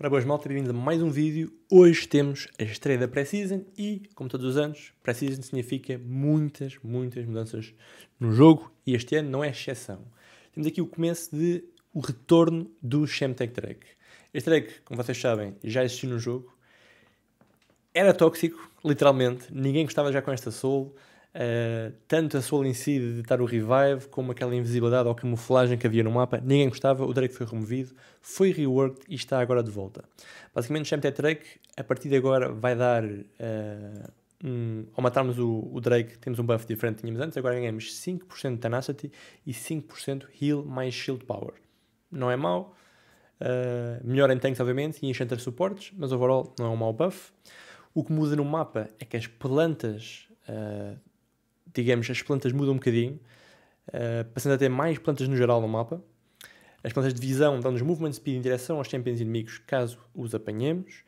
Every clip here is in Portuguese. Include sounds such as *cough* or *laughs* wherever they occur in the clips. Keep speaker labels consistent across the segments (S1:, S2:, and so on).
S1: Ora, boas malta, bem-vindos a mais um vídeo. Hoje temos a estreia da Pré-Season e, como todos os anos, Pré-Season significa muitas, muitas mudanças no jogo e este ano não é exceção. Temos aqui o começo de o retorno do Chemtech Track. Este Track, como vocês sabem, já existiu no jogo. Era tóxico, literalmente. Ninguém gostava já com esta Soul. Uh, tanto a sua incide de estar o revive, como aquela invisibilidade ou camuflagem que havia no mapa, ninguém gostava, o Drake foi removido, foi reworked e está agora de volta. Basicamente, o Champ Drake, a partir de agora, vai dar. Uh, um, ao matarmos o, o, Drake, temos um buff diferente que tínhamos antes, agora ganhamos 5% de Tenacity e 5% Heal mais Shield Power. Não é mau, uh, melhor em tanks, obviamente, e em Enchanter suportes, mas overall não é um mau buff. O que muda no mapa é que as plantas Uh, digamos, as plantas mudam um bocadinho, uh, passando a ter mais plantas no geral no mapa. As plantas de visão dão-nos movement speed em direção aos champions inimigos, caso os apanhemos.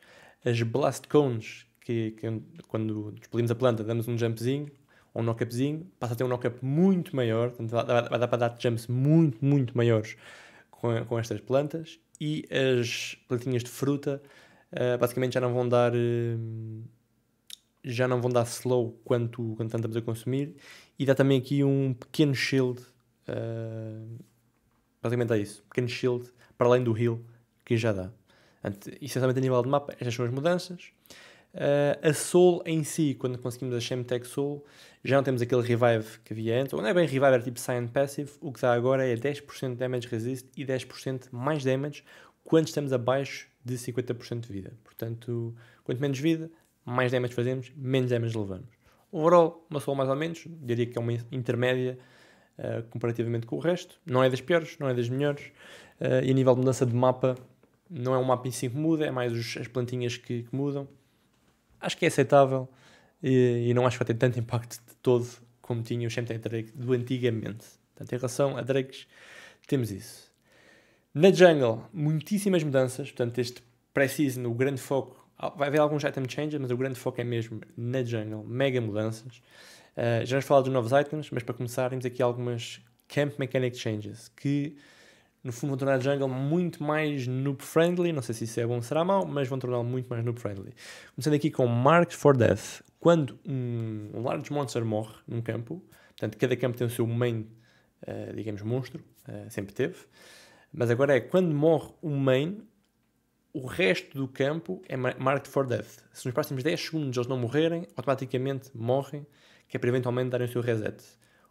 S1: As blast cones, que, que é quando despedimos a planta damos um jumpzinho, ou um knock-upzinho, passa a ter um knock-up muito maior, portanto vai, vai dar para dar jumps muito, muito maiores com, com estas plantas. E as plantinhas de fruta, uh, basicamente já não vão dar... Uh, já não vão dar slow quanto, quanto estamos a consumir. E dá também aqui um pequeno shield. Uh, basicamente é isso. Pequeno shield para além do heal que já dá. Essencialmente a nível de mapa, estas são as mudanças. Uh, a Soul em si, quando conseguimos a tech Soul, já não temos aquele revive que havia antes. Ou não é bem revive, era tipo Sign Passive. O que dá agora é 10% de damage resist e 10% mais damage quando estamos abaixo de 50% de vida. Portanto, quanto menos vida, mais damage fazemos, menos damage levamos. Overall, uma solo mais ou menos, diria que é uma intermédia uh, comparativamente com o resto. Não é das piores, não é das melhores. Uh, e a nível de mudança de mapa, não é um mapa em si que muda, é mais os, as plantinhas que, que, mudam. Acho que é aceitável e, e, não acho que vai ter tanto impacto de todo como tinha o Shemtek Drake do antigamente. Portanto, em relação a Drakes, temos isso. Na Jungle, muitíssimas mudanças, portanto, este pré-season, o grande foco ah, vai haver alguns item changes, mas o grande foco é mesmo na jungle, mega mudanças. Uh, já vamos falar dos novos items, mas para começar temos aqui algumas camp mechanic changes que no fundo vão tornar a jungle muito mais noob friendly, não sei se isso é bom ou será mau, mas vão torná-lo muito mais noob friendly. Começando aqui com Marks for Death. Quando um, um large monster morre num campo, portanto cada campo tem o seu main, uh, digamos, monstro, uh, sempre teve, mas agora é quando morre um main, o resto do campo é marked for death. Se nos próximos 10 segundos eles não morrerem, automaticamente morrem, que é para eventualmente darem o seu reset.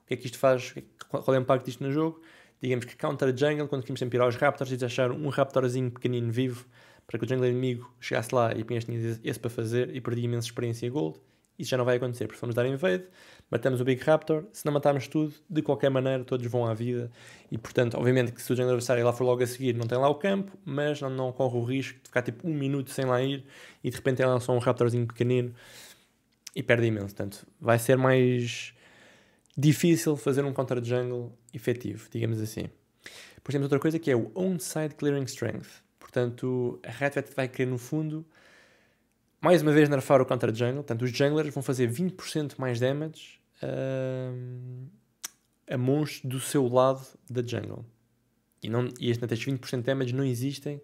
S1: O que é que isto faz? É qual é o impacto disto no jogo? Digamos que counter jungle, quando conseguimos empirar os raptors e deixar um raptorzinho pequenino vivo para que o jungle inimigo chegasse lá e apenas tinha esse para fazer e perdia imensa experiência e gold. Isso já não vai acontecer, porque vamos dar invade, matamos o Big Raptor, se não matarmos tudo, de qualquer maneira todos vão à vida. E portanto, obviamente que se o género adversário lá for logo a seguir, não tem lá o campo, mas não, não corre o risco de ficar tipo um minuto sem lá ir e de repente ele é lançou um Raptorzinho pequenino e perde imenso. Portanto, vai ser mais difícil fazer um counter jungle efetivo, digamos assim. Depois temos outra coisa que é o Onside Clearing Strength. Portanto, a Ratvet vai querer, no fundo, mais uma vez nerfar o Counter Jungle, portanto os junglers vão fazer 20% mais damage uh, a monstros do seu lado da jungle. E, não, e estes 20% de damage não existem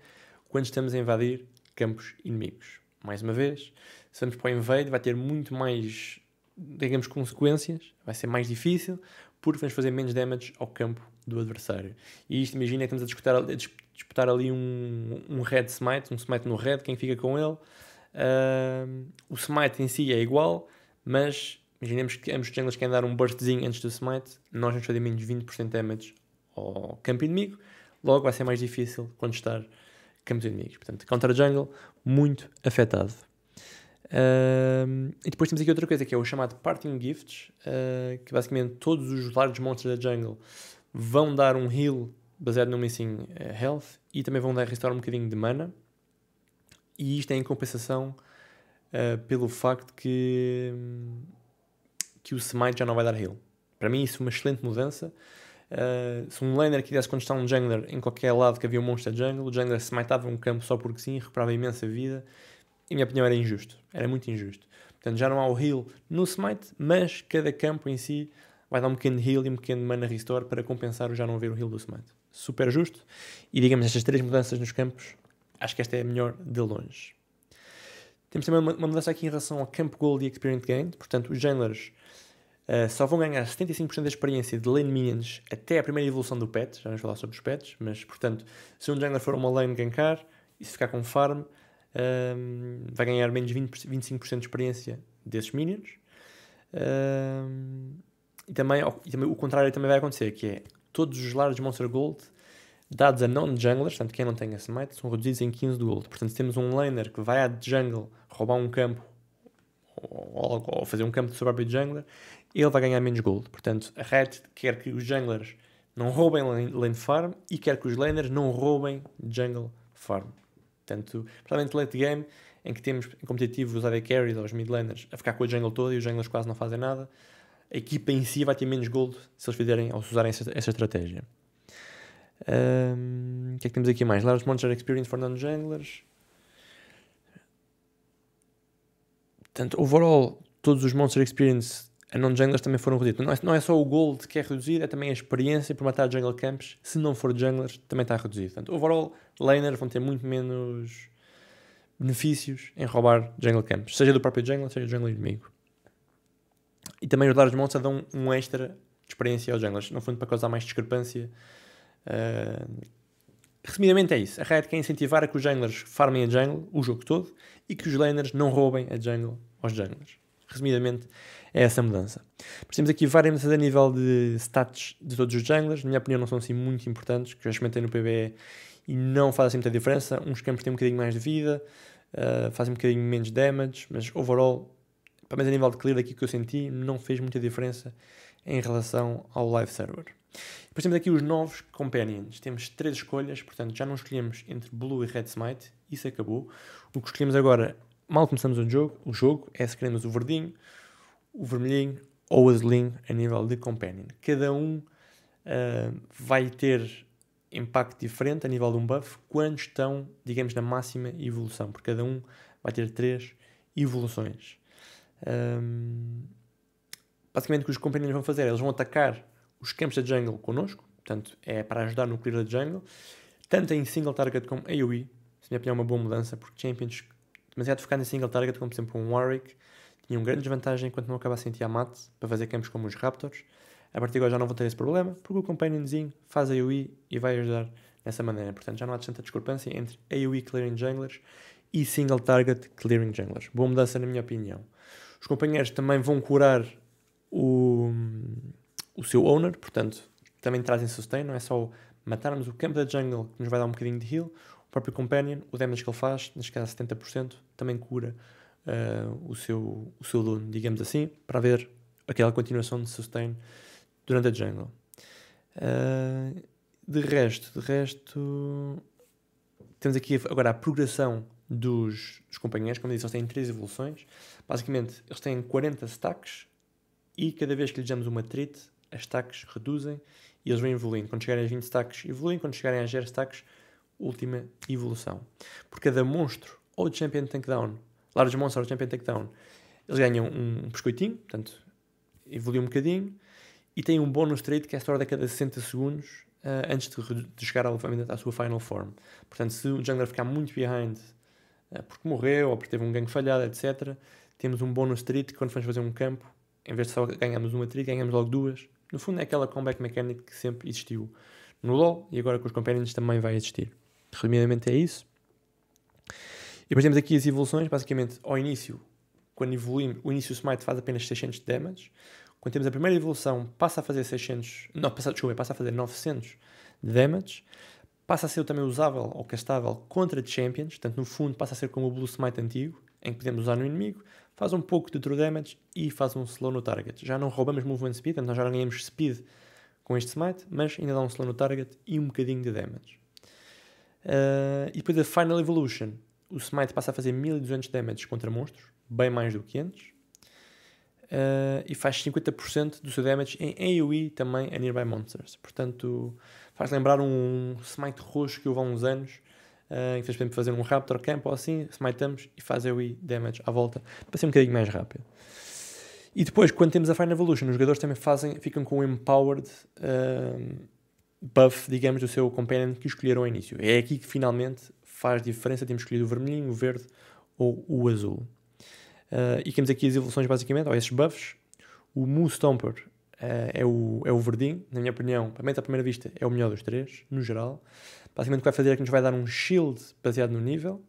S1: quando estamos a invadir campos inimigos. Mais uma vez, se vamos para o invade vai ter muito mais, digamos, consequências, vai ser mais difícil, porque vamos fazer menos damage ao campo do adversário. E isto, imagina que estamos a disputar, a disputar ali um, um red smite, um smite no red, quem fica com ele Uh, o smite em si é igual, mas imaginemos que ambos os junglers querem dar um burstzinho antes do smite, nós vamos fazer menos 20% damage ao campo inimigo, logo vai ser mais difícil contestar campos inimigos. Portanto, counter jungle muito afetado. Uh, e depois temos aqui outra coisa que é o chamado Parting Gifts, uh, que basicamente todos os largos monstros da jungle vão dar um heal baseado no missing eh, health e também vão dar restaurar um bocadinho de mana. E isto é em compensação uh, pelo facto que, que o Smite já não vai dar heal. Para mim, isso é uma excelente mudança. Uh, se um laner quisesse contestar um jungler em qualquer lado que havia um monstro de jungle, o jungler smiteava um campo só porque sim, recuperava imensa vida. E, minha opinião, era injusto. Era muito injusto. Portanto, já não há o heal no smite, mas cada campo em si vai dar um pequeno heal e um pequeno mana restore para compensar o já não haver o heal do smite. Super justo. E digamos, estas três mudanças nos campos acho que esta é a melhor de longe. Temos também uma, mudança aqui em relação ao Camp Gold e Experience Gain, portanto, os Jailers uh, só vão ganhar 75% da experiência de lane minions até a primeira evolução do pet, já vamos falar sobre os pets, mas portanto, se um Jailer for uma lane gankar e se ficar com farm, ehm, vai ganhar menos 20, 25% de experiência desses minions. Ehm, e, também, e também o contrário também vai acontecer, que é todos os lares de Monster Gold Dados a non-junglers, portanto, quem não tem a smite, são reduzidos em 15 de gold. Portanto, se temos um laner que vai à jungle roubar um campo ou, ou fazer um campo do seu próprio jungler, ele vai ganhar menos gold. Portanto, a Riot quer que os junglers não roubem lane farm e quer que os laners não roubem jungle farm. Portanto, principalmente late game, em que temos em competitivo os AD carries ou os mid laners a ficar com a jungle toda e os junglers quase não fazem nada, a equipa em si vai ter menos gold se eles fizerem ou se usarem essa, essa estratégia. Um, o que é que temos aqui mais? Large Monster Experience for Non-Janglers. Portanto, overall, todos os Monster Experience a non-junglers também foram reduzidos. Não é, não é só o gold que é reduzido, é também a experiência para matar jungle camps. Se não for junglers, também está reduzido. Portanto, overall, laners vão ter muito menos benefícios em roubar jungle camps, seja do próprio jungler, seja do jungler inimigo. E também os large Monster dão um extra de experiência aos junglers, no fundo, para causar mais discrepância Uh, resumidamente é isso. A Riot quer incentivar a que os junglers farmem a jungle o jogo todo e que os laners não roubem a jungle aos junglers. Resumidamente é essa mudança. Mas temos aqui várias mudanças a nível de stats de todos os junglers. Na minha opinião não são assim muito importantes, que eu já experimentei no PBE é e não faz assim muita diferença. Uns campos têm um bocadinho mais de vida, uh, fazem um bocadinho menos damage, mas overall, pelo menos a nível de clear aqui que eu senti, não fez muita diferença em relação ao live server. Depois temos aqui os novos companions. Temos três escolhas, portanto já não escolhemos entre Blue e Red Smite, isso acabou. O que escolhemos agora, mal começamos o jogo, o jogo é se queremos o verdinho, o vermelhinho ou o azulinho a nível de companion. Cada um uh, vai ter impacto diferente a nível de um buff quando estão, digamos, na máxima evolução, porque cada um vai ter três evoluções. Um, ah, basicamente o que os companions vão fazer, eles vão atacar os campos da jungle connosco, portanto é para ajudar no clear da jungle, tanto em single target como AoE, se me opinião é uma boa mudança, porque Champions demasiado focado em single target, como por exemplo um Warwick, tinham grande desvantagem enquanto não acabassem a mate para fazer campos como os Raptors. A partir de agora já não vão ter esse problema, porque o Companionzinho faz AoE e vai ajudar dessa maneira. Portanto, já não há tanta discrepância entre AoE Clearing Junglers e Single Target Clearing Junglers. Boa mudança, na minha opinião. Os companheiros também vão curar o, o seu owner, portanto, também trazem sustain, não é só matarmos o campo da jungle que nos vai dar um bocadinho de heal, o próprio companion, o damage que ele faz, neste caso 70%, também cura uh, o, seu, o seu dono, digamos assim, para haver aquela continuação de sustain durante a jungle. Uh, de resto, de resto, temos aqui agora a progressão dos, dos companheiros, como eu disse, eles têm 3 evoluções. Basicamente, eles têm 40 stacks e cada vez que lhes damos uma trite as stacks reduzem e eles vão evoluindo. Quando chegarem a 20 stacks, evoluem. Quando chegarem a 0 stacks, última evolução. Por cada monstro ou champion tankdown, large monster ou champion tankdown, eles ganham um, um biscoitinho, portanto, evoluem um bocadinho, e têm um bónus trade que é a história de cada 60 segundos uh, antes de, de chegar à sua final form. Portanto, se o jungler ficar muito behind uh, porque morreu ou porque teve um ganho falhado, etc., temos um bónus trade que quando vamos fazer um campo, em vez de só ganharmos uma trade, ganhamos logo duas no fundo, é aquela comeback mechanic que sempre existiu no LoL e agora com os companions também vai existir. Resumidamente é isso. E depois temos aqui as evoluções, basicamente ao início, quando evoluímos, o início Smite faz apenas 600 de damage. Quando temos a primeira evolução, passa a fazer 600, não, passa, desculpa, passa a fazer 900 de damage. Passa a ser também usável ou castável contra champions, portanto no fundo passa a ser como o Blue Smite antigo, em que podemos usar no inimigo, faz um pouco de true damage e faz um slow no target. Já não roubamos movement speed, então nós já não ganhamos speed com este smite, mas ainda dá um slow no target e um bocadinho de damage. Uh, e depois da Final Evolution, o smite passa a fazer 1200 damage contra monstros, bem mais do que antes. Uh, e faz 50% do seu damage em AoE também a Nearby Monsters. Portanto, faz lembrar um smite roxo que houve há uns anos, uh, ah, em fazer um Raptor Camp ou assim, smitamos e fazer o damage à volta para ser um bocadinho mais rápido. E depois, quando temos a Final Evolution, os jogadores também fazem, ficam com o Empowered uh, buff, digamos, do seu companion que escolheram ao início. É aqui que finalmente faz diferença temos escolhido o vermelhinho, o verde ou o azul. Uh, e temos aqui as evoluções basicamente, ou esses buffs. O Moo Stomper uh, é, o, é o verdinho, na minha opinião, para mim, à primeira vista, é o melhor dos três, no geral. Basicamente o que vai fazer é que nos vai dar um shield baseado no nível,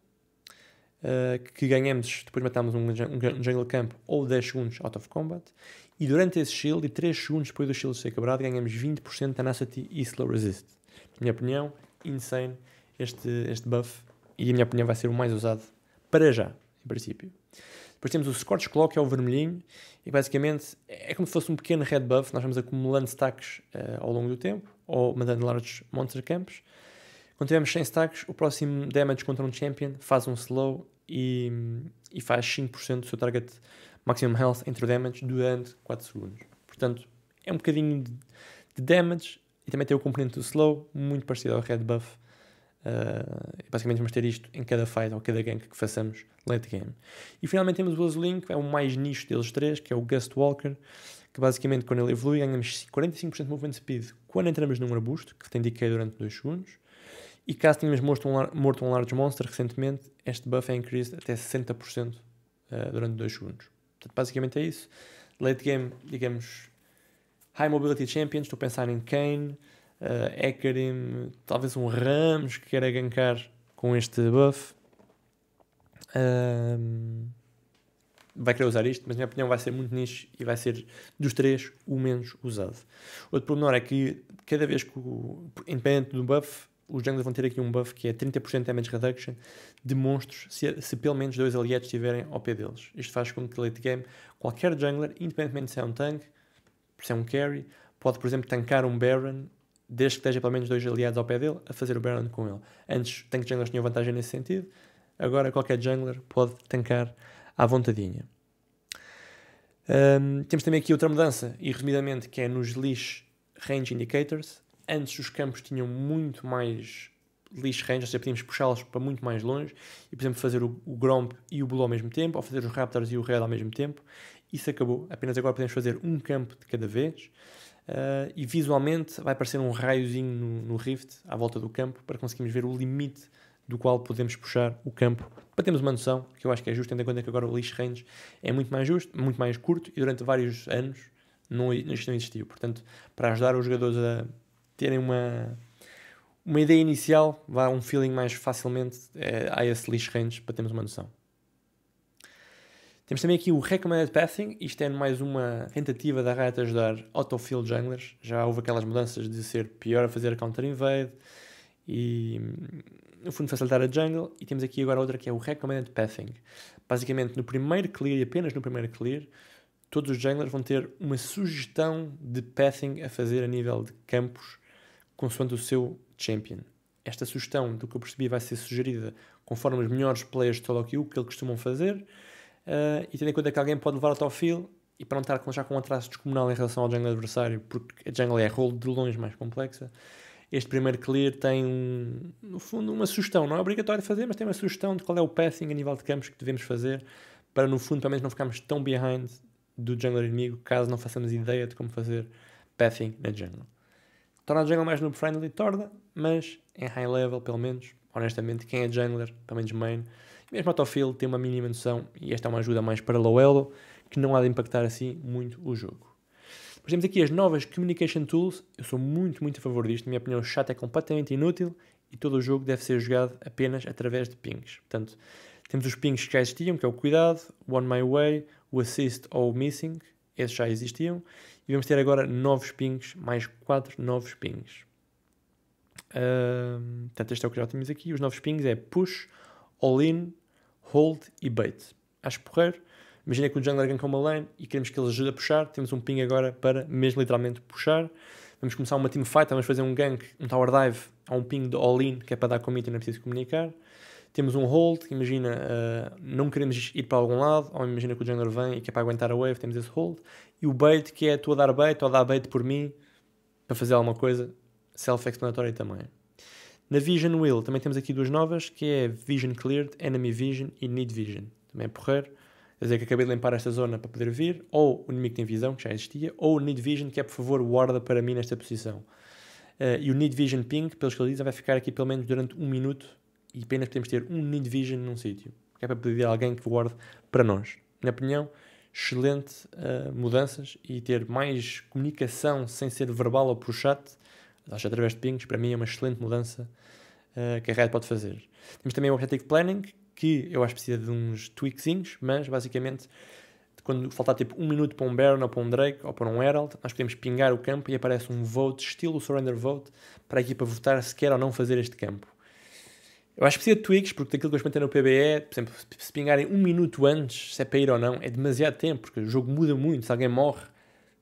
S1: uh, que ganhamos depois matamos um, um jungle camp ou 10 segundos out of combat, e durante esse shield e 3 segundos depois do shield ser quebrado ganhamos 20% de tenacity e slow resist. Na minha opinião, insane este, este buff, e a minha opinião vai ser o mais usado para já, em princípio. Depois temos o Scorch Claw, que é o vermelhinho, e basicamente é como se fosse um pequeno red buff. Nós vamos acumulando stacks uh, ao longo do tempo, ou mandando large monster camps. Quando tivermos 100 stacks, o próximo damage contra um champion faz um slow e, e faz 5% do seu target maximum health entre o damage durante 4 segundos. Portanto, é um bocadinho de, de damage e também tem o componente do slow, muito parecido ao red buff. Uh, basicamente vamos ter isto em cada fight ou cada gank que façamos late game. E finalmente temos o Link, que é o mais nicho deles três, que é o Gust Walker, que basicamente quando ele evolui ganhamos 45% de movement speed quando entramos num arbusto, que tem decay durante 2 segundos, e caso tenhas morto um, morto um large monster recentemente, este buff é increased até 60% uh, eh, durante 2 segundos. Portanto, basicamente é isso. Late game, digamos, High Mobility Champions, estou a pensar em Kane, uh, eh, Ekarim, talvez um Ramos que queira gankar com este buff. Um, ehm, vai querer usar isto, mas na minha opinião vai ser muito nicho e vai ser dos três o menos usado. Outro pormenor é que cada vez que, o, independente do buff, os junglers vão ter aqui um buff que é 30% damage reduction de monstros se, se pelo menos dois aliados estiverem ao pé deles. Isto faz com que late game qualquer jungler, independentemente se é um tank, se é um carry, pode por exemplo tancar um Baron desde que esteja pelo menos dois aliados ao pé dele a fazer o Baron com ele. Antes tank junglers tinham vantagem nesse sentido, agora qualquer jungler pode tancar à vontadinha. Um, temos também aqui outra mudança, e resumidamente, que é nos leash range indicators. Antes os campos tinham muito mais leash range, ou seja, podíamos puxá-los para muito mais longe e, por exemplo, fazer o, o Gromp e o Blue ao mesmo tempo, ou fazer os Raptors e o Red ao mesmo tempo. Isso acabou. Apenas agora podemos fazer um campo de cada vez uh, e visualmente vai aparecer um raiozinho no, no, Rift à volta do campo para conseguirmos ver o limite do qual podemos puxar o campo para termos uma noção, que eu acho que é justo, tendo em conta que agora o leash range é muito mais justo, muito mais curto e durante vários anos não, isto não existiu. Portanto, para ajudar os jogadores a terem uma, uma ideia inicial, vá um feeling mais facilmente é, a esse lixo range para termos uma noção. Temos também aqui o Recommended Pathing, isto é mais uma tentativa da Riot ajudar autofill junglers. Já houve aquelas mudanças de ser pior a fazer counter invade e no fundo facilitar a jungle. E temos aqui agora outra que é o Recommended Pathing. Basicamente, no primeiro clear e apenas no primeiro clear, todos os junglers vão ter uma sugestão de pathing a fazer a nível de campos consoante o seu champion. Esta sugestão, do que eu percebi, vai ser sugerida conforme os melhores players de solo Q, que eles costumam fazer, uh, e tendo em conta que alguém pode levar o ao feel e para não estar já com um atraso descomunal em relação ao jungle adversário, porque a jungle é a role de longe mais complexa, este primeiro clear tem, no fundo, uma sugestão, não é obrigatório fazer, mas tem uma sugestão de qual é o passing a nível de campos que devemos fazer para, no fundo, pelo menos não ficarmos tão behind do jungler inimigo, caso não façamos ideia de como fazer passing na jungle. Torna o Jungle mais noob friendly, torna, mas em é high level, pelo menos, honestamente, quem é jungler, pelo menos main, e mesmo autofield tem uma mínima noção, e esta é uma ajuda mais para low elo, que não há de impactar assim muito o jogo. Depois temos aqui as novas Communication Tools, eu sou muito, muito a favor disto, na minha opinião o chat é completamente inútil e todo o jogo deve ser jogado apenas através de pings. Portanto, temos os pings que já existiam, que é o cuidado, o on my way, o assist ou o missing, esses já existiam, e vamos ter agora novos pings, mais 4 novos pings. Uh, portanto, este é o que já temos aqui. Os novos pings é push, all-in, hold e bait. Acho porreiro. Imagina que o jungler ganka uma lane e queremos que ele ajude a puxar. Temos um ping agora para mesmo literalmente puxar. Vamos começar uma team fight, vamos fazer um gank, um tower dive a um ping de all-in, que é para dar commit e não é preciso comunicar temos um hold, que imagina uh, não queremos ir para algum lado, ou imagina que o jungler vem e que é para aguentar a wave, temos esse hold, e o bait, que é tu a dar bait ou a dar bait por mim para fazer alguma coisa, self explanatory também. Na Vision Wheel também temos aqui duas novas, que é Vision Cleared, Enemy Vision e Need Vision. Também é porrer, Quer dizer que acabei de limpar esta zona para poder vir, ou o inimigo tem visão, que já existia, ou o Need Vision, que é por favor guarda para mim nesta posição. Uh, e o Need Vision pink pelos que ele diz, vai ficar aqui pelo menos durante um minuto e apenas podemos ter um Need Vision num sítio, que é para pedir a alguém que guarde para nós. Na opinião, excelente uh, mudanças e ter mais comunicação sem ser verbal ou por chat, acho através de pings, para mim é uma excelente mudança uh, que a Red pode fazer. Temos também o Objective Planning, que eu acho que precisa de uns tweakzinhos, mas basicamente quando faltar tipo um minuto para um Baron ou para um Drake ou para um Herald, nós podemos pingar o campo e aparece um vote, estilo surrender vote, para a equipa votar se quer ou não fazer este campo. Eu acho que precisa de tweaks, porque daquilo que eu experimentei no PBE, por exemplo, se pingarem um minuto antes, se é para ir ou não, é demasiado tempo, porque o jogo muda muito. Se alguém morre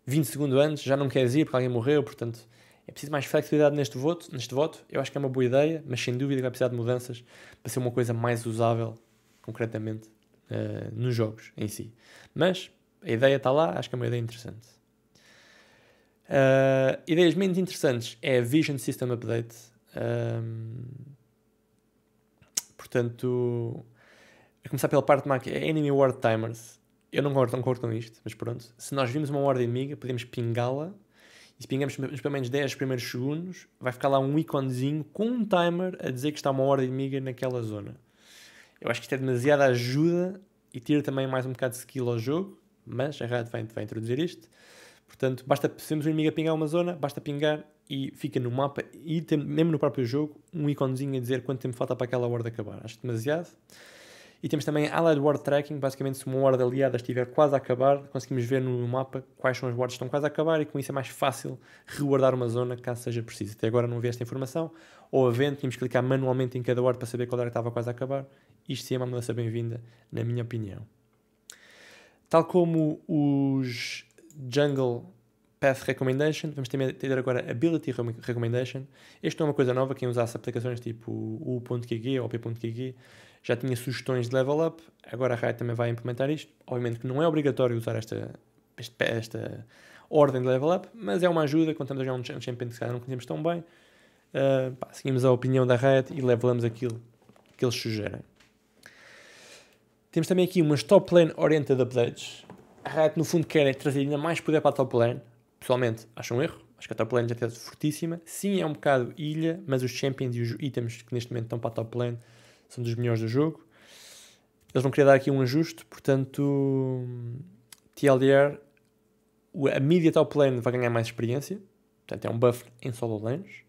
S1: 20 segundos antes, já não queres ir porque alguém morreu, portanto, é preciso mais flexibilidade neste voto, neste voto. Eu acho que é uma boa ideia, mas sem dúvida vai precisar de mudanças para ser uma coisa mais usável, concretamente, uh, nos jogos em si. Mas a ideia está lá, acho que é uma ideia interessante. Uh, ideias menos interessantes é a Vision System Update. Ehm, Portanto, a começar pela parte má, que é Enemy War Timers. Eu não concordo, não concordo com isto, mas pronto. Se nós vimos uma ordem inimiga, podemos pingá-la. E se pingamos nos pelo menos 10 primeiros segundos, vai ficar lá um íconezinho com um timer a dizer que está uma ordem inimiga naquela zona. Eu acho que isto é demasiada ajuda e tira também mais um bocado de skill ao jogo, mas a Riot vai, vai introduzir isto. Portanto, basta, se temos um inimigo a pingar uma zona, basta pingar e fica no mapa e tem, mesmo no próprio jogo um íconezinho a dizer quanto tempo falta para aquela hora acabar. Acho demasiado. E temos também Allied War Tracking, basicamente se uma hora aliada estiver quase a acabar, conseguimos ver no mapa quais são as wards que estão quase a acabar e com isso é mais fácil rewardar uma zona caso seja preciso. Até agora não vi esta informação, ou havendo, tínhamos que clicar manualmente em cada ward para saber qual era que estava quase a acabar. Isto sim é uma mudança bem-vinda, na minha opinião. Tal como os jungle Path Recommendation, vamos ter, ter agora Ability Recommendation. Este não é uma coisa nova, quem usasse aplicações tipo U.QG ou P.QG já tinha sugestões de level up, agora a Riot também vai implementar isto. Obviamente que não é obrigatório usar esta, esta, esta ordem de level up, mas é uma ajuda quando estamos a jogar um, champion que se calhar não conhecemos tão bem. Uh, pá, seguimos a opinião da Riot e levelamos aquilo que eles sugerem. Temos também aqui umas top lane oriented updates. A Riot no fundo quer é trazer ainda mais poder para a top lane pessoalmente acho um erro. Acho que a top lane já está fortíssima. Sim, é um bocado ilha, mas os champions e os itens que neste momento estão para a top lane são dos melhores do jogo. Eles vão querer dar aqui um ajuste, portanto, TLDR, a mídia top lane vai ganhar mais experiência, portanto é um buff em solo lanes.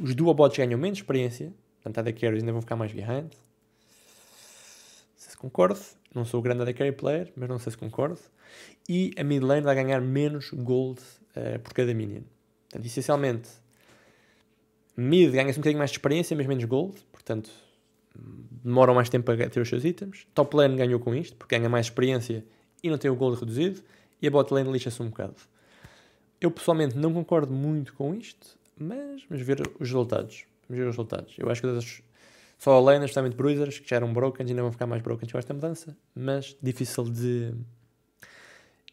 S1: Os duo bots ganham menos experiência, portanto a carries ainda vão ficar mais behind. Não sei se concordo, não sou o grande AD carry player, mas não sei se concordo. E a mid lane vai ganhar menos gold eh, por cada minion. Portanto, essencialmente, mid ganha-se um bocadinho mais de experiência, mas menos gold, portanto, demoram mais tempo a ter os seus itens. Top lane ganhou com isto, porque ganha mais experiência e não tem o gold reduzido, e a bot lane lixa-se um bocado. Eu pessoalmente não concordo muito com isto, mas vamos ver os resultados. Vamos ver os resultados. Eu acho que das, só a lane, justamente bruisers, que já eram broken, ainda vão ficar mais broken com esta mudança, mas difícil de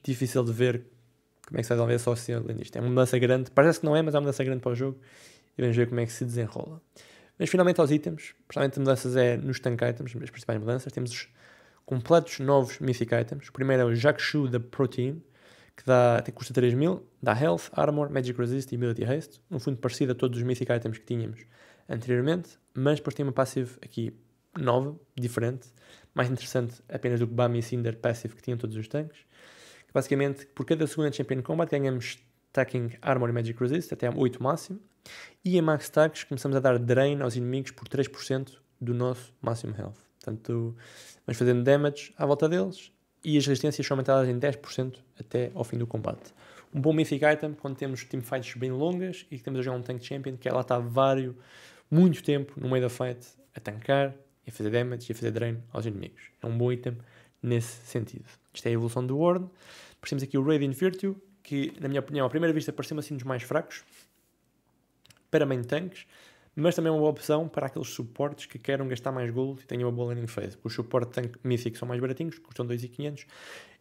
S1: difícil de ver como é que se vai resolver só se linguista. É uma mudança grande, parece que não é, mas é uma mudança grande para o jogo e vamos ver como é que se desenrola. Mas finalmente aos itens, principalmente mudanças é nos tank items, as principais mudanças, temos os completos novos mythic items. O primeiro é o Jakshu da Protein, que dá, custa 3000, dá Health, Armor, Magic Resist e Ability Haste, no fundo parecido a todos os mythic items que tínhamos anteriormente, mas depois tem uma passive aqui nova, diferente, mais interessante apenas do que Bami e Cinder passive que tinham todos os tanques. Basicamente, por cada segunda de Champion Combat ganhamos Stacking Armor e Magic Resist, até 8 máximo. E em Max Stacks começamos a dar Drain aos inimigos por 3% do nosso máximo health. Portanto, vamos fazendo damage à volta deles e as resistências são aumentadas em 10% até ao fim do combate. Um bom mythic item quando temos teamfights bem longas e que temos a jogar um tank champion que ela é está vários, muito tempo no meio da fight a tankar e a fazer damage e a fazer drain aos inimigos. É um bom item nesse sentido. Isto é a evolução do World. Depois temos aqui o Raven Virtue, que, na minha opinião, à primeira vista pareceu-me assim dos mais fracos para main tanks, mas também é uma boa opção para aqueles suportes que queiram gastar mais gold e tenham uma boa landing phase. Os suportes tank Mythic são mais baratinhos, custam 2.500,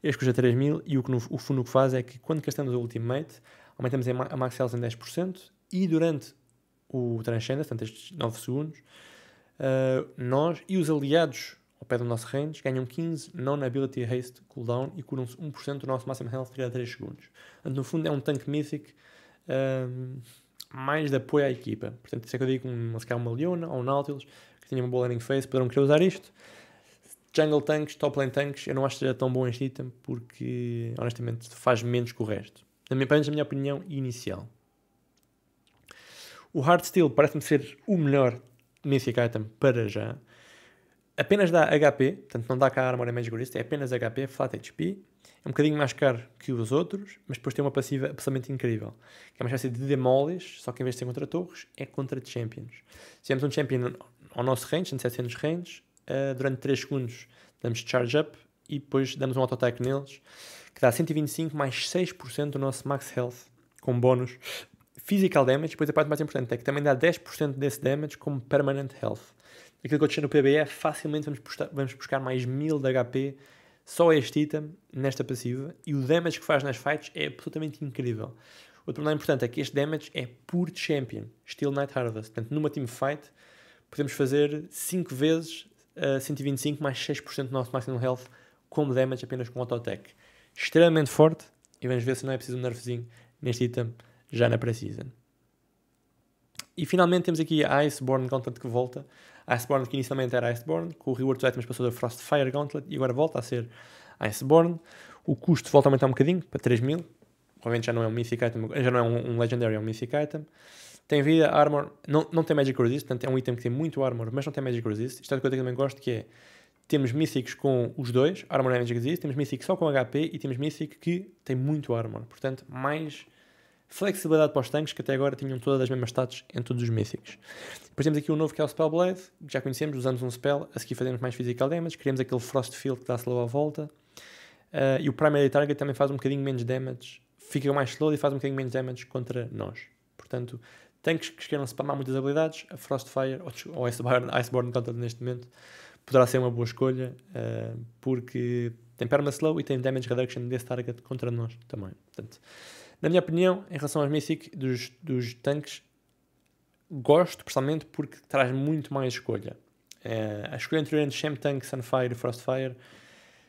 S1: este custa 3.000 e o que no, o que faz é que quando gastamos o Ultimate, aumentamos a max health em 10% e durante o Transcendence, portanto estes 9 segundos, uh, nós e os aliados ao pé do nosso range, ganham 15 non-ability haste cooldown e curam-se 1% do nosso máximo health a 3 segundos. Portanto, no fundo é um tanque mythic um, mais de apoio à equipa. Portanto, isso é que eu digo, um, se calhar uma Leona ou um Nautilus, que tinha uma boa landing phase, poderão querer usar isto. Jungle tanks, top lane tanks, eu não acho que seja tão bom este item porque, honestamente, faz menos que o resto. Também, pelo menos na minha opinião inicial. O Hard Steel parece-me ser o melhor Mythic Item para já apenas dá HP, portanto não dá cá a Armor Image Gurist, é apenas HP, Flat HP, é um bocadinho mais caro que os outros, mas depois tem uma passiva absolutamente incrível, que é uma espécie de demolis, só que em vez de ser contra torres, é contra champions. Se temos um champion ao nosso range, 700 range, uh, durante 3 segundos damos charge up e depois damos um auto-attack neles, que dá 125 mais 6% do nosso max health, com bónus physical damage, depois a parte mais importante é que também dá 10% desse damage como permanent health aquilo que eu deixei no PBE, é facilmente vamos, vamos buscar mais 1000 de HP só este item, nesta passiva, e o damage que faz nas fights é absolutamente incrível. Outro problema importante é que este damage é por champion, estilo Night Harvest. Portanto, numa team fight, podemos fazer 5 vezes uh, eh, 125 mais 6% do nosso maximum health como damage apenas com auto-attack. Extremamente forte, e vamos ver se não é preciso um nerfzinho neste item já na pré-season. E finalmente temos aqui a Iceborne Gauntlet que volta. Iceborne, que inicialmente era Iceborne, com o rework dos item, mas passou da Frostfire Gauntlet e agora volta a ser Iceborne. O custo volta a aumentar um bocadinho, para 3000. Provavelmente já não é um Mythic Item, já não é um, um Legendary, é um Mythic Item. Tem vida, armor, não, não tem Magic Resist, portanto é um item que tem muito armor, mas não tem Magic Resist. Isto é uma coisa que eu também gosto, que é temos Mythics com os dois, Armor e Magic Resist, temos Mythic só com HP e temos Mythic que tem muito Armor. Portanto, mais flexibilidade para os tanques, que até agora tinham todas as mesmas stats em todos os místicos. Depois temos aqui o um novo que é o Spellblade, que já conhecemos, usamos um spell, a seguir fazemos mais physical damage, criamos aquele Frost Field que dá slow à volta, uh, e o Primary Target também faz um bocadinho menos damage, fica mais slow e faz um bocadinho menos damage contra nós. Portanto, tanques que queiram spamar muitas habilidades, a Frostfire ou Iceborne, *laughs* Iceborne Gauntlet neste momento, poderá ser uma boa escolha, uh, porque tem perma slow e tem damage reduction desse target contra nós também. Portanto, na minha opinião, em relação aos Mythic dos, dos tanques, gosto pessoalmente porque traz muito mais escolha. É, a escolha entre o Sham Tank, Sunfire e Frostfire,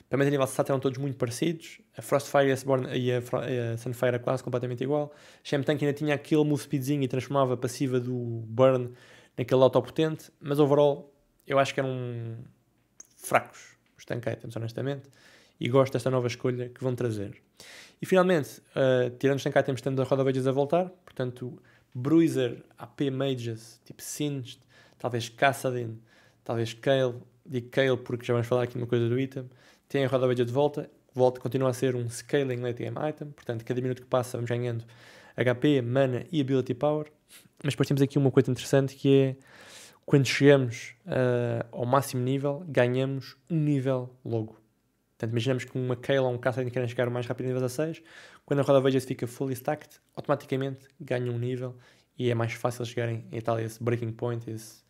S1: para mim a nível de Sat, eram todos muito parecidos. A Frostfire e a, e a, a Sunfire eram quase completamente igual. Sham Tank ainda tinha aquele move speedzinho e transformava a passiva do Burn naquele autopotente, mas overall eu acho que eram fracos os tanques, items, honestamente e gosto desta nova escolha que vão trazer. E finalmente, uh, tirando cá temos tanto a Roda Vegas a voltar, portanto, Bruiser, AP Mages, tipo Singed, talvez Cassadin, talvez Kale, digo Kale porque já vamos falar aqui uma coisa do item. Tem a Roda Vegas de volta, volta continua a ser um scaling late game item, portanto, cada minuto que passa vamos ganhando HP, mana e ability power. Mas depois temos aqui uma coisa interessante que é quando chegamos uh, ao máximo nível, ganhamos um nível logo. Portanto, imaginamos que uma Kale ou um Catherine querem chegar o mais rápido a nível 16. Quando a roda veja fica fully stacked, automaticamente ganham um nível e é mais fácil chegarem a tal esse breaking point, esse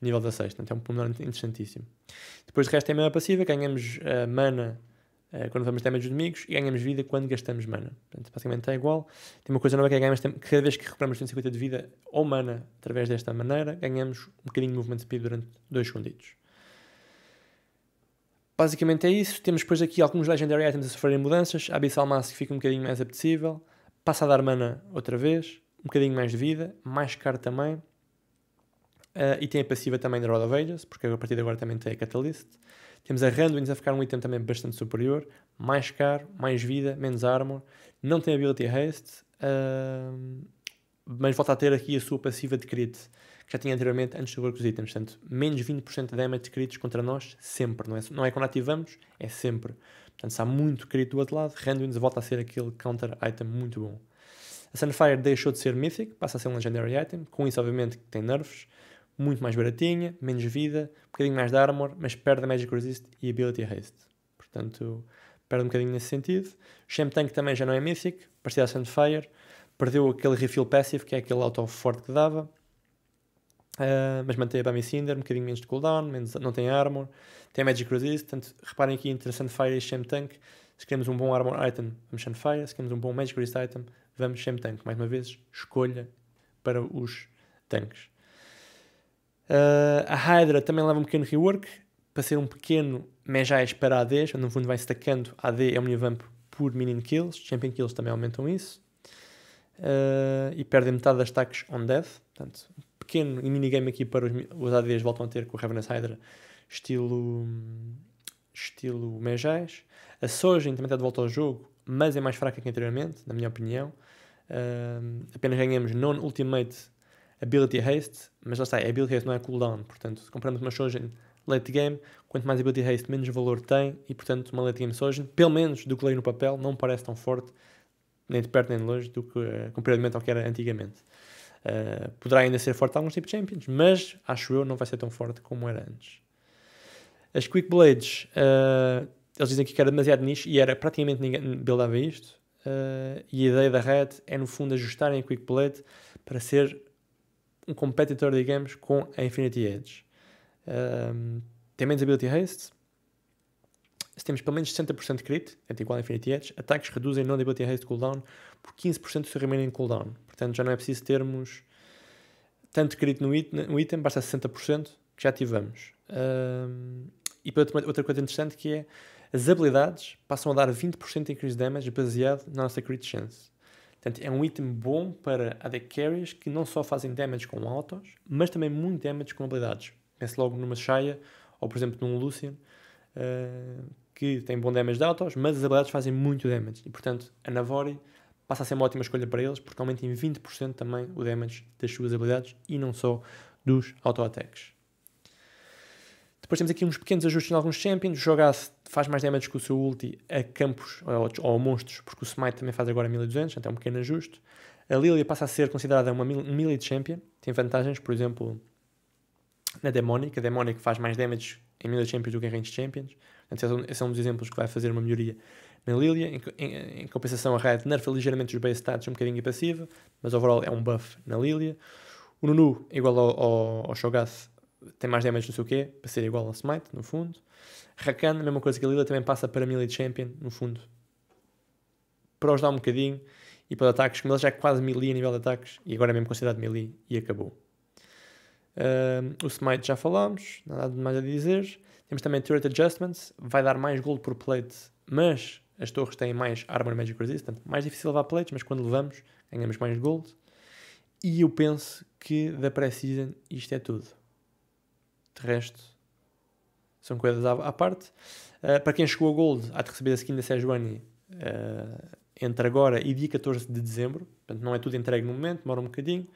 S1: nível 16. Portanto, é um pormenor interessantíssimo. Depois, de resto, é a mesma passiva. Ganhamos uh, mana uh, quando vamos damage dos inimigos e ganhamos vida quando gastamos mana. Portanto, basicamente é igual. Tem uma coisa nova que é ganhamos, cada vez que recuperamos 150 de vida ou mana através desta maneira, ganhamos um bocadinho de movement speed durante 2 segundos. Basicamente é isso. Temos depois aqui alguns Legendary Items a sofrerem mudanças. A Abyssal Mask fica um bocadinho mais apetecível. Passa a dar mana outra vez. Um bocadinho mais de vida. Mais caro também. Uh, e tem a passiva também da Rod of Ages, porque a partir de agora também tem a Catalyst. Temos a Randuin's a ficar um item também bastante superior. Mais caro, mais vida, menos armor. Não tem Ability Haste. Uh, mas volta a ter aqui a sua passiva de crit que já tinha anteriormente antes do Work os itens. Portanto, menos 20% de damage críticos contra nós, sempre. Não é, não é quando ativamos, é sempre. Portanto, se há muito crítico do outro lado, Randuin's volta a ser aquele counter item muito bom. A Sunfire deixou de ser Mythic, passa a ser um Legendary Item, com isso, obviamente, tem nerfs, muito mais baratinha, menos vida, um bocadinho mais de armor, mas perde a Magic Resist e Ability Haste. Portanto, perde um bocadinho nesse sentido. O Champ Tank também já não é Mythic, parecia a Sunfire, perdeu aquele Refill Passive, que é aquele auto-forte que dava, Uh, mas mantém a Bami Cinder, um bocadinho menos de cooldown, menos, não tem armor, tem Magic Resist, portanto, reparem aqui entre Sunfire e Sham Tank, se queremos um bom armor item, vamos Sunfire, se queremos um bom Magic Resist item, vamos Sham Tank. Mais uma vez, escolha para os tanques. Uh, a Hydra também leva um pequeno rework, para ser um pequeno Mejais é para ADs, onde no fundo vai destacando AD é Vamp por minion kills, champion kills também aumentam isso. Uh, e perdem metade das taques on death, portanto, um pequeno minigame aqui para os, os ADs voltam a ter com o Revenant Hydra, estilo estilo Mejais. A Sojin também está de volta ao jogo, mas é mais fraca que anteriormente, na minha opinião. Uh, apenas ganhamos non-ultimate ability haste, mas lá está, a ability haste não é cooldown, portanto, se compramos uma Sojin late game, quanto mais ability haste, menos valor tem, e portanto, uma late game Sojin, pelo menos do que leio no papel, não parece tão forte, nem de perto nem de longe, do que uh, comparativamente ao que era antigamente. Eh, poderá ainda ser forte alguns tipos de Champions, mas acho eu não vai ser tão forte como era antes. As Quick Blades, uh, eles dizem que era demasiado nicho e era praticamente ninguém buildava isto. Uh, e a ideia da Red é, no fundo, ajustarem a Quick Blade para ser um competitor, digamos, com a Infinity Edge. Um, tem menos Ability Haste, se temos pelo menos 60% de crit, é igual a Infinity Edge, ataques reduzem non-ability de cooldown por 15% do seu remaining cooldown. Portanto, já não é preciso termos tanto crit no item, no item basta 60% que já ativamos. Um, e outra coisa interessante que é as habilidades passam a dar 20% de increase damage baseado na nossa crit chance. Portanto, é um item bom para AD carries que não só fazem damage com autos, mas também muito damage com habilidades. Pense logo numa Shaya ou, por exemplo, num Lucian, uh, que tem bom damage de autos, mas as habilidades fazem muito damage. E portanto, a Navori passa a ser uma ótima escolha para eles, porque aumenta em 20% também o damage das suas habilidades e não só dos auto-attacks. Depois temos aqui uns pequenos ajustes em alguns champions. O Jogasse faz mais damage com o seu ulti a campos ou, ou a monstros, porque o Smite também faz agora 1200, então é um pequeno ajuste. A Lilia passa a ser considerada uma melee champion, tem vantagens, por exemplo, na Demonic. A Demonic faz mais damage em melee champions do que em range champions. Portanto, é esse é um dos exemplos que vai fazer uma melhoria na Lilia. Em, em, em compensação, a Riot nerfa ligeiramente os base stats um bocadinho passiva, mas overall é um buff na Lilia. O Nunu, igual ao, ao, ao Shogath, tem mais damage não sei o quê, para ser igual ao Smite, no fundo. Rakan, a mesma coisa que a Lilia, também passa para Melee Champion, no fundo. Para os dar um bocadinho e para ataques, como ele já é quase melee a nível de ataques, e agora é mesmo considerado melee, e acabou. o Smite já falámos, nada mais a dizer. Temos também Turret Adjustments, vai dar mais gold por plate, mas as torres têm mais Armor Magic Resistance. Mais difícil levar plates, mas quando levamos, ganhamos mais gold. E eu penso que da pré-season isto é tudo. De resto, são coisas à, à parte. Uh, para quem chegou a Gold, há de receber a skin da Sejuani uh, entre agora e dia 14 de dezembro. Portanto, não é tudo entregue no momento, demora um bocadinho.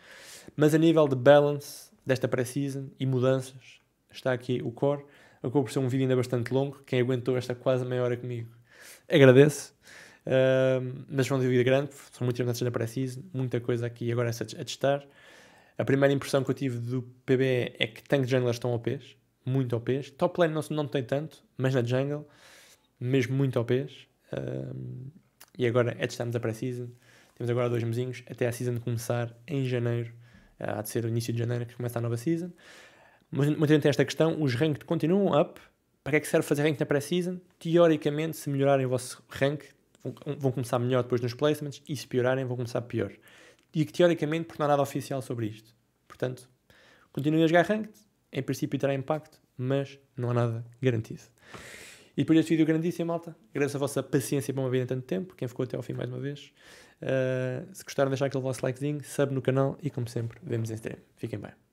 S1: Mas a nível de balance desta pré-season e mudanças, está aqui o core acabou por ser um vídeo ainda bastante longo. Quem aguentou esta quase meia hora comigo, agradeço. Uh, mas foi um vídeo grande, são muitas mudanças na pré-season, muita coisa aqui agora a testar. A primeira impressão que eu tive do PB é que tank junglers estão OPs, muito OPs. Top lane não, não tem tanto, mas na jungle, mesmo muito OPs. Uh, e agora é testarmos a pré-season. Temos agora dois mesinhos, até a season começar em janeiro. Ah, há de ser o início de janeiro que começa a nova season. Muita gente tem esta questão, os ranked continuam up. Para que é que serve fazer rank na pré-season? Teoricamente, se melhorarem o vosso rank, vão começar melhor depois nos placements e se piorarem, vão começar pior. E que teoricamente, porque não há nada oficial sobre isto. Portanto, continuem a jogar ranked, em princípio terá impacto, mas não há nada garantido. E depois deste vídeo grandíssimo, malta, agradeço a vossa paciência para uma vida em tanto tempo, quem ficou até ao fim mais uma vez. Uh, se gostaram, deixar aquele vosso likezinho, sub no canal e, como sempre, vemos em stream. Fiquem bem.